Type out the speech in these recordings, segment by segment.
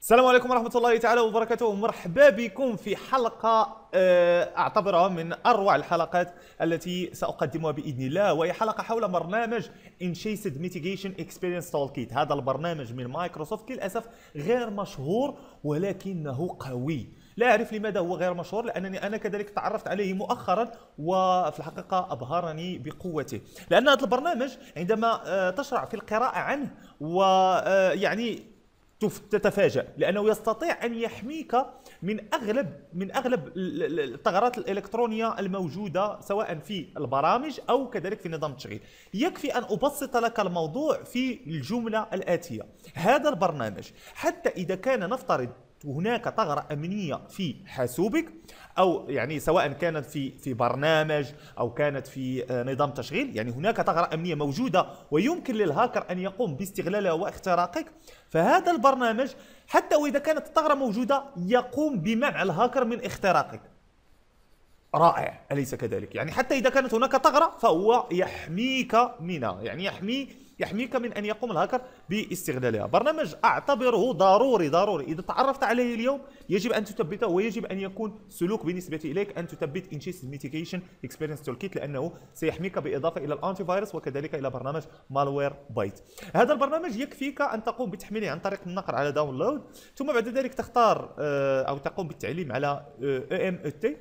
السلام عليكم ورحمة الله تعالى وبركاته مرحبا بكم في حلقة آه، أعتبرها من أروع الحلقات التي سأقدمها بإذن الله وهي حلقة حول برنامج Enchased Mitigation Experience Toolkit هذا البرنامج من مايكروسوفت للأسف غير مشهور ولكنه قوي لا أعرف لماذا هو غير مشهور لأنني أنا كذلك تعرفت عليه مؤخرا وفي الحقيقة أبهرني بقوته لأن هذا البرنامج عندما آه، تشرع في القراءة عنه ويعني آه، تتفاجأ لأنه يستطيع أن يحميك من أغلب من أغلب الثغرات الإلكترونية الموجودة سواء في البرامج أو كذلك في نظام التشغيل يكفي أن أبسط لك الموضوع في الجملة الآتية هذا البرنامج حتى إذا كان نفترض هناك ثغرة أمنية في حاسوبك أو يعني سواء كانت في في برنامج أو كانت في آه، نظام تشغيل يعني هناك ثغرة أمنية موجودة ويمكن للهاكر أن يقوم باستغلالها واختراقك فهذا البرنامج حتى وإذا كانت الثغرة موجودة يقوم بمنع الهاكر من اختراقك رائع اليس كذلك يعني حتى اذا كانت هناك ثغره فهو يحميك منها يعني يحمي يحميك من ان يقوم الهاكر باستغلالها برنامج اعتبره ضروري ضروري اذا تعرفت عليه اليوم يجب ان تثبته ويجب ان يكون سلوك بالنسبه اليك ان تثبت انشيس ميتيكيشن اكسبيرينس تول كيت لانه سيحميك باضافه الى الانتي فايروس وكذلك الى برنامج مالوير بايت هذا البرنامج يكفيك ان تقوم بتحميله عن طريق النقر على داونلود ثم بعد ذلك تختار آه، او تقوم بالتعليم على ام آه، تي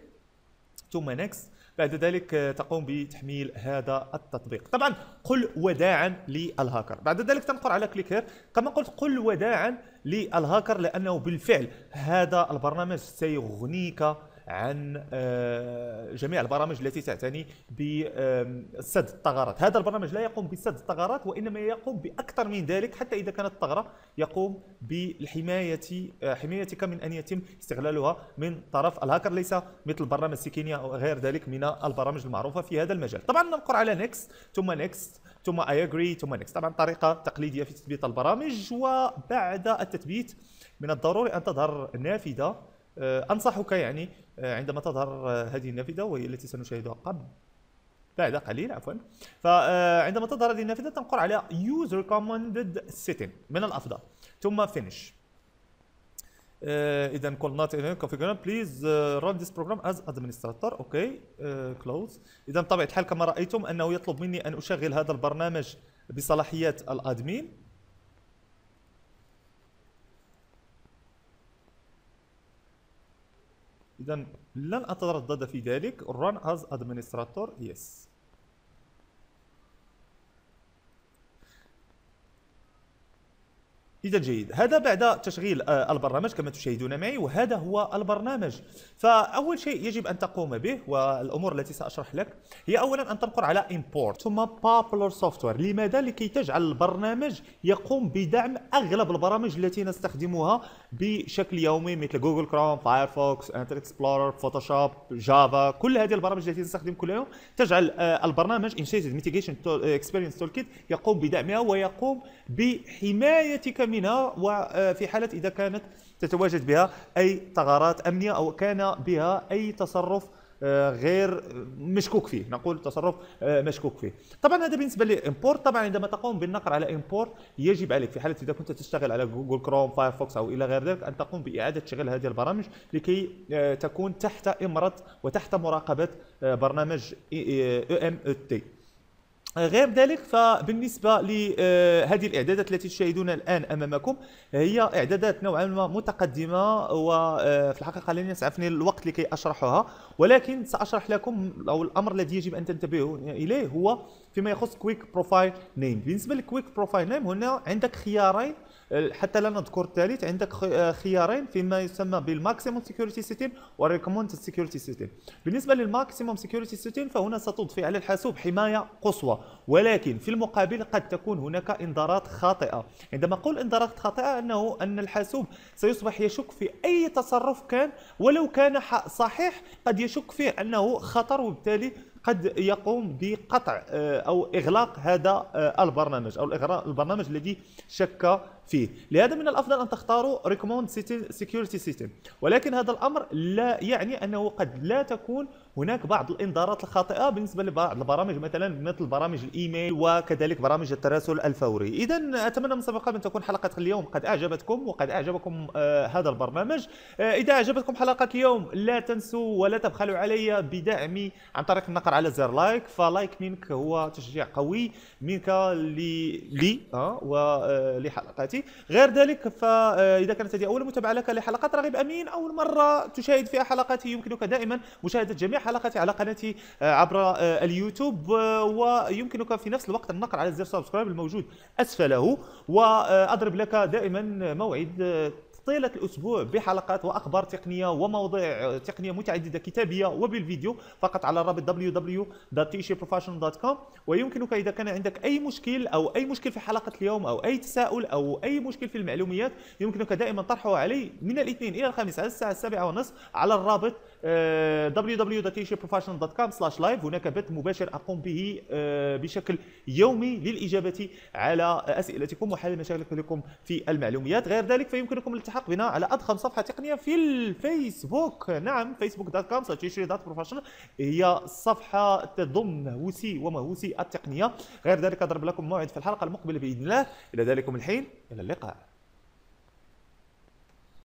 ثم نكس بعد ذلك آه، تقوم بتحميل هذا التطبيق طبعا قل وداعا للهاكر بعد ذلك تنقر على كليكر كما قلت قل وداعا للهاكر لانه بالفعل هذا البرنامج سيغنيك عن آه، جميع البرامج التي تعتني بسد الثغرات هذا البرنامج لا يقوم بسد الثغرات وانما يقوم باكثر من ذلك حتى اذا كانت الثغره يقوم بالحمايه آه، حمايتك من ان يتم استغلالها من طرف الهاكر ليس مثل برنامج سكينيا او غير ذلك من البرامج المعروفه في هذا المجال طبعا ننقر على نيكست ثم نيكست ثم اي اجري ثم نيكست طبعا طريقه تقليديه في تثبيت البرامج وبعد التثبيت من الضروري ان تظهر نافذه آه، انصحك يعني آه، عندما تظهر آه، هذه النافذه وهي التي سنشاهدها قبل بعد قليل عفوا فعندما تظهر هذه النافذه تنقر على يوز ريكومندد setting من الافضل ثم فينيش اذا قلنا كونفيجر بليز ران ذيس بروجرام از ادمنستراتور اوكي كلوز اذا بطبيعه الحال كما رايتم انه يطلب مني ان اشغل هذا البرنامج بصلاحيات الادمين اذا لن اتردد في ذلك run as administrator yes إذا جيد هذا بعد تشغيل آه، البرنامج كما تشاهدون معي وهذا هو البرنامج فأول شيء يجب أن تقوم به والأمور التي سأشرح لك هي أولا أن تنقر على امبورت ثم popular software لماذا؟ لكي تجعل البرنامج يقوم بدعم أغلب البرامج التي نستخدمها بشكل يومي مثل جوجل كروم، فايرفوكس، انتر اكسبلورر، فوتوشوب، جافا كل هذه البرامج التي نستخدم كل يوم تجعل آه، البرنامج ميتيجيشن اكسبيرينس تول كيت يقوم بدعمها ويقوم بحمايتك منها وفي آه، حالة إذا كانت تتواجد بها أي ثغرات أمنية أو كان بها أي تصرف آه، غير مشكوك فيه نقول تصرف آه، مشكوك فيه طبعا هذا بالنسبه لامبورت طبعا عندما تقوم بالنقر على امبورت يجب عليك في حاله اذا كنت تشتغل على جوجل كروم فايرفوكس او الى غير ذلك ان تقوم باعاده شغل هذه البرامج لكي تكون تحت امره وتحت مراقبه برنامج ام تي e غير ذلك فبالنسبة لهذه آه، الإعدادات التي تشاهدونها الآن أمامكم هي إعدادات نوعا ما متقدمة وفي آه، الحقيقة لن يسعفني الوقت لكي أشرحها ولكن سأشرح لكم أو الأمر الذي يجب أن تنتبهوا إليه هو فيما يخص كويك بروفايل نيم بالنسبة لكويك بروفايل نيم هنا عندك خيارين حتى لا نذكر الثالث عندك آه، خيارين فيما يسمى بالماكسيموم سيكيورتي سيتين والريكومند سيكيورتي سيتين بالنسبه للماكسيموم سيكيورتي سيتين فهنا ستضفي على الحاسوب حمايه قصوى ولكن في المقابل قد تكون هناك انذارات خاطئه عندما اقول انذارات خاطئه انه ان الحاسوب سيصبح يشك في اي تصرف كان ولو كان صحيح قد يشك فيه انه خطر وبالتالي قد يقوم بقطع آه، او اغلاق هذا آه، البرنامج او البرنامج الذي شك فيه لهذا من الافضل ان تختاروا ريكوموند سيكيورتي سيستم ولكن هذا الامر لا يعني انه قد لا تكون هناك بعض الانذارات الخاطئه بالنسبه لبعض البرامج مثلا مثل برامج الايميل وكذلك برامج التراسل الفوري اذا اتمنى من سابقا ان تكون حلقه اليوم قد اعجبتكم وقد اعجبكم آه، هذا البرنامج اذا اعجبتكم حلقه اليوم لا تنسوا ولا تبخلوا علي بدعمي عن طريق النقر تتاخر على زر لايك فلايك منك هو تشجيع قوي منك لي لي أه ولحلقاتي آه، غير ذلك فاذا كانت هذه اول متابعه لك لحلقات رغيب امين اول مره تشاهد فيها حلقاتي يمكنك دائما مشاهده جميع حلقاتي على قناتي آه، عبر آه، اليوتيوب ويمكنك في نفس الوقت النقر على زر سبسكرايب الموجود اسفله واضرب لك دائما موعد طيلة الأسبوع بحلقات وأخبار تقنية ومواضيع تقنية متعددة كتابية وبالفيديو فقط على الرابط www.tshaprofessional.com ويمكنك إذا كان عندك أي مشكل أو أي مشكل في حلقة اليوم أو أي تساؤل أو أي مشكل في المعلوميات يمكنك دائما طرحه علي من الاثنين إلى الخامس على الساعة السابعة ونصف على الرابط slash live هناك بث مباشر اقوم به آه، بشكل يومي للاجابه على اسئلتكم وحل مشاكلكم في المعلوميات غير ذلك فيمكنكم الالتحاق بنا على اضخم صفحه تقنيه في الفيسبوك نعم facebook.com/tayshireprofessional هي صفحه تضم مهوسي ومهوسي التقنيه غير ذلك اضرب لكم موعد في الحلقه المقبله باذن الله الى ذلكم الحين الى اللقاء